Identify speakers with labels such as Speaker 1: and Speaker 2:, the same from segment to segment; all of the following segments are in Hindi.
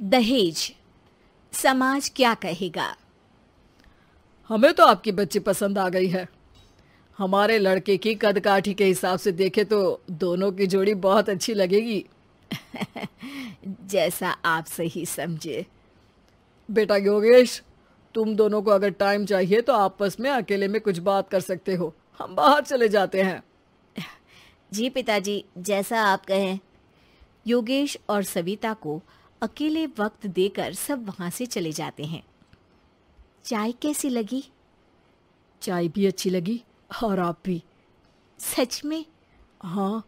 Speaker 1: दहेज समाज क्या कहेगा हमें तो आपकी बच्ची पसंद आ गई है हमारे लड़के की कद काठी के हिसाब से देखे तो दोनों की जोड़ी बहुत अच्छी लगेगी जैसा आप सही समझे बेटा योगेश तुम दोनों को अगर टाइम चाहिए तो आपस में अकेले में कुछ बात कर सकते हो हम बाहर चले जाते हैं जी पिताजी जैसा आप कहें योगेश और सविता को अकेले वक्त देकर सब वहाँ से चले जाते हैं चाय कैसी लगी चाय भी अच्छी लगी और आप भी सच में हाँ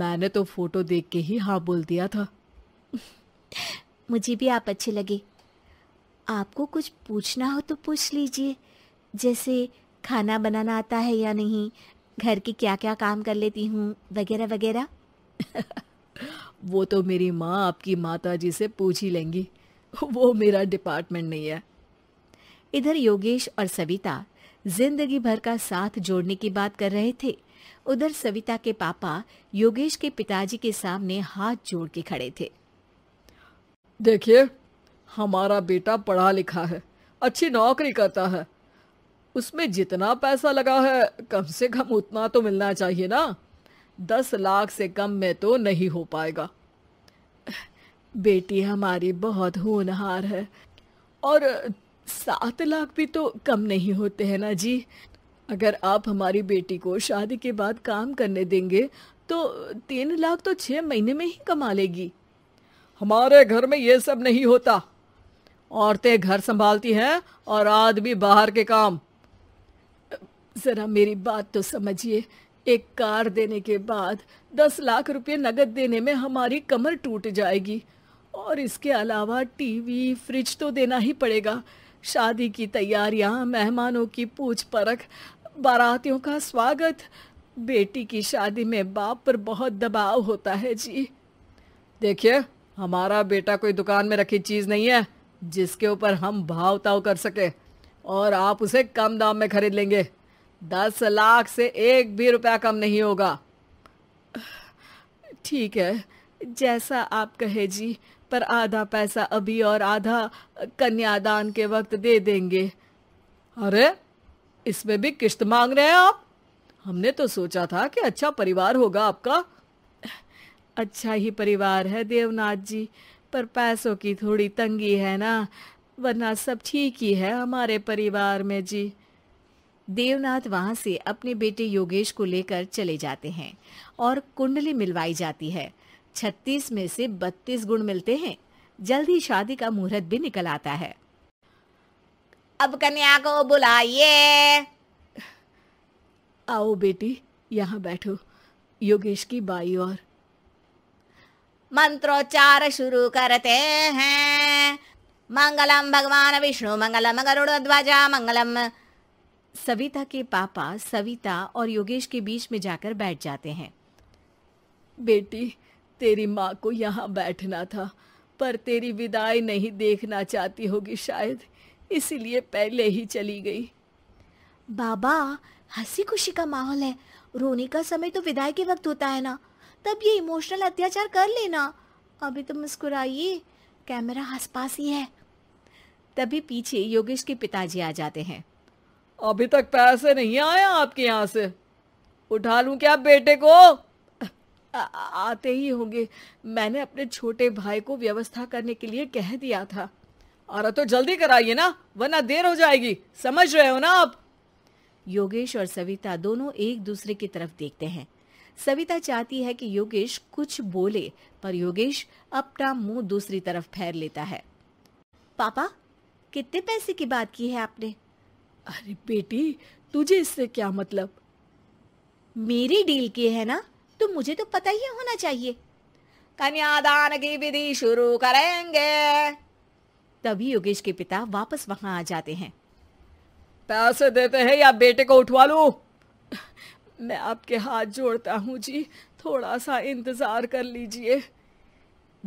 Speaker 1: मैंने तो फोटो देख के ही हाँ बोल दिया था मुझे भी आप अच्छे लगे आपको कुछ पूछना हो तो पूछ लीजिए जैसे खाना बनाना आता है या नहीं घर के क्या क्या काम कर लेती हूँ वगैरह वगैरह वो तो मेरी माँ आपकी माता जी से पूछ ही लेंगी वो मेरा डिपार्टमेंट नहीं है इधर योगेश और सविता जिंदगी भर का साथ जोड़ने की बात कर रहे थे उधर सविता के पापा योगेश के पिताजी के सामने हाथ जोड़ के खड़े थे देखिए हमारा बेटा पढ़ा लिखा है अच्छी नौकरी करता है उसमें जितना पैसा लगा है कम से कम उतना तो मिलना चाहिए ना दस लाख से कम में तो नहीं हो पाएगा बेटी हमारी बहुत होनहार है और सात लाख भी तो कम नहीं होते हैं ना जी अगर आप हमारी बेटी को शादी के बाद काम करने देंगे तो तीन लाख तो छः महीने में ही कमा लेगी हमारे घर में ये सब नहीं होता औरतें घर संभालती हैं और आदमी बाहर के काम ज़रा मेरी बात तो समझिए एक कार देने के बाद दस लाख रुपए नगद देने में हमारी कमर टूट जाएगी और इसके अलावा टीवी फ्रिज तो देना ही पड़ेगा शादी की तैयारियां मेहमानों की पूछ परख बारातियों का स्वागत बेटी की शादी में बाप पर बहुत दबाव होता है जी देखिए हमारा बेटा कोई दुकान में रखी चीज़ नहीं है जिसके ऊपर हम भाव ताव कर सके और आप उसे कम दाम में खरीद लेंगे दस लाख से एक भी रुपया कम नहीं होगा ठीक है जैसा आप कहे जी पर आधा पैसा अभी और आधा कन्यादान के वक्त दे देंगे अरे इसमें भी किश्त मांग रहे हैं आप हमने तो सोचा था कि अच्छा परिवार होगा आपका अच्छा ही परिवार है देवनाथ जी पर पैसों की थोड़ी तंगी है ना वरना सब ठीक ही है हमारे परिवार में जी देवनाथ वहां से अपने बेटे योगेश को लेकर चले जाते हैं और कुंडली मिलवाई जाती है छत्तीस में से बत्तीस गुण मिलते हैं जल्द ही शादी का मुहूर्त भी निकल आता है अब कन्या को बुलाइए आओ बेटी यहाँ बैठो योगेश की बाई और मंत्रोच्चार शुरू करते हैं मंगलम भगवान विष्णु मंगलम गरुड़ ध्वजा मंगलम सविता के पापा सविता और योगेश के बीच में जाकर बैठ जाते हैं बेटी तेरी माँ को यहाँ बैठना था पर तेरी विदाई नहीं देखना चाहती होगी शायद इसलिए पहले ही चली गई बाबा हंसी खुशी का माहौल है रोने का समय तो विदाई के वक्त होता है ना तब ये इमोशनल अत्याचार कर लेना अभी तो मुस्कुराइए कैमरा आस पास ही है तभी पीछे योगेश के पिताजी आ जाते हैं अभी तक पैसे नहीं आए आपके यहाँ से उठा लूँ क्या बेटे को आ, आते ही होंगे मैंने अपने छोटे भाई को व्यवस्था करने के लिए कह दिया था और तो जल्दी कराइए ना वरना देर हो जाएगी समझ रहे हो ना आप योगेश और सविता दोनों एक दूसरे की तरफ देखते हैं सविता चाहती है कि योगेश कुछ बोले पर योगेश अपना मुंह दूसरी तरफ फेर लेता है पापा कितने पैसे की बात की है आपने अरे बेटी तुझे इससे क्या मतलब मेरी डील की है ना तो मुझे तो पता ही होना चाहिए कन्यादान की विधि शुरू करेंगे तभी योगेश के पिता वापस वहां आ जाते हैं पैसे देते हैं या बेटे को उठवा लू मैं आपके हाथ जोड़ता हूँ जी थोड़ा सा इंतजार कर लीजिए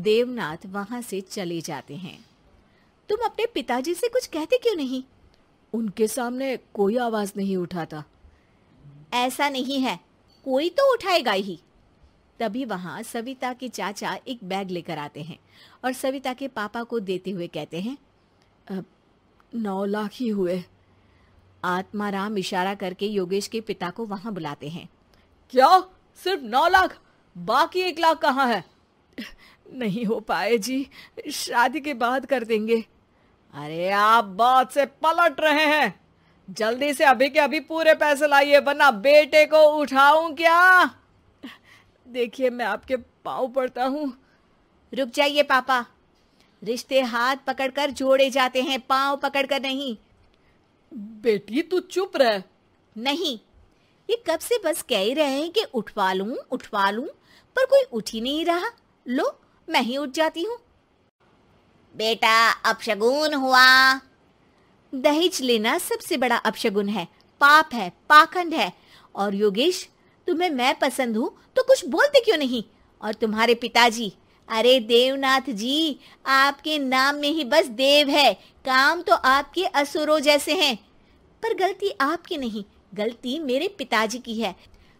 Speaker 1: देवनाथ वहां से चले जाते हैं तुम अपने पिताजी से कुछ कहते क्यों नहीं उनके सामने कोई आवाज नहीं उठाता ऐसा नहीं है कोई तो उठाएगा ही तभी वहां सविता के चाचा एक बैग लेकर आते हैं और सविता के पापा को देते हुए कहते हैं नौ लाख ही हुए आत्माराम इशारा करके योगेश के पिता को वहां बुलाते हैं क्या सिर्फ नौ लाख बाकी एक लाख कहाँ है नहीं हो पाए जी शादी के बाद कर देंगे अरे आप बात से पलट रहे हैं जल्दी से अभी के अभी पूरे पैसे लाइए वरना बेटे को उठाऊं क्या देखिए मैं आपके पाँव पड़ता हूँ रुक जाइए पापा रिश्ते हाथ पकड़कर जोड़े जाते हैं पाँव पकड़कर नहीं बेटी तू चुप रह नहीं ये कब से बस कह ही रहे हैं कि उठवा लूं उठवा लूं पर कोई उठ ही नहीं रहा लो मैं ही उठ जाती हूँ बेटा अपशगुन हुआ दहेज लेना सबसे बड़ा अपशगुन है पाप है पाखंड है और योगेश तुम्हें मैं पसंद हूँ तो कुछ बोलते क्यों नहीं और तुम्हारे पिताजी अरे देवनाथ जी आपके नाम में ही बस देव है काम तो आपके असुरों जैसे हैं पर गलती आपकी नहीं गलती मेरे पिताजी की है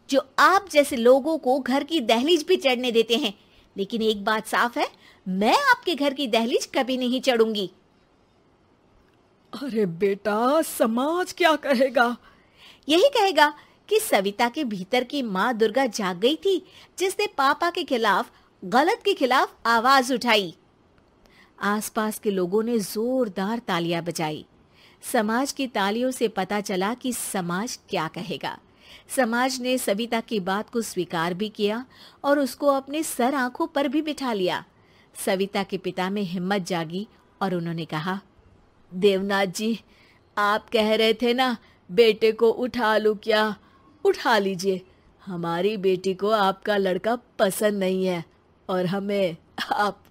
Speaker 1: जो आप जैसे लोगों को घर की दहलीज भी चढ़ने देते हैं लेकिन एक बात साफ है मैं आपके घर की दहलीज कभी नहीं चढ़ूंगी अरे बेटा समाज क्या कहेगा यही कहेगा कि सविता के भीतर की माँ दुर्गा जाग गई थी जिसने पापा के खिलाफ गलत के खिलाफ आवाज उठाई आसपास के लोगों ने जोरदार तालियां बजाई समाज की तालियों से पता चला कि समाज क्या कहेगा समाज ने सविता की बात को स्वीकार भी किया और उसको अपने सर आंखों पर भी बिठा लिया सविता के पिता में हिम्मत जागी और उन्होंने कहा देवनाथ जी आप कह रहे थे ना बेटे को उठा लो क्या उठा लीजिए हमारी बेटी को आपका लड़का पसंद नहीं है और हमें आप